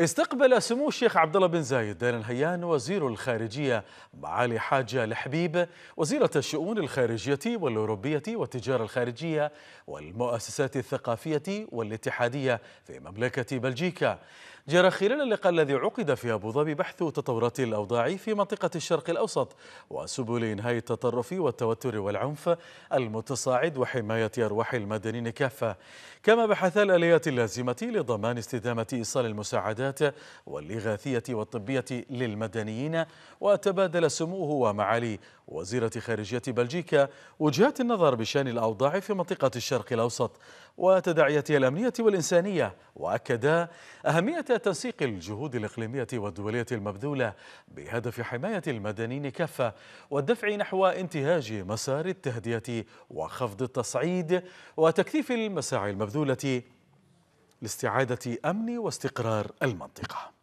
استقبل سمو الشيخ عبد الله بن زايد ال نهيان وزير الخارجيه معالي حاجه الحبيب وزيره الشؤون الخارجيه والاوروبيه والتجاره الخارجيه والمؤسسات الثقافيه والاتحاديه في مملكه بلجيكا. جرى خلال اللقاء الذي عقد في ابو ظبي بحث تطورات الاوضاع في منطقه الشرق الاوسط وسبل انهاء التطرف والتوتر والعنف المتصاعد وحمايه ارواح المدنيين كافه. كما بحث الاليات اللازمه لضمان استدامه ايصال المساعدات الدراسات والإغاثية والطبية للمدنيين وتبادل سموه ومعالي وزيرة خارجية بلجيكا وجهات النظر بشأن الأوضاع في منطقة الشرق الأوسط وتداعياتها الأمنية والإنسانية وأكدا أهمية تنسيق الجهود الإقليمية والدولية المبذولة بهدف حماية المدنيين كافة والدفع نحو انتهاج مسار التهدئة وخفض التصعيد وتكثيف المساعي المبذولة لاستعادة أمن واستقرار المنطقة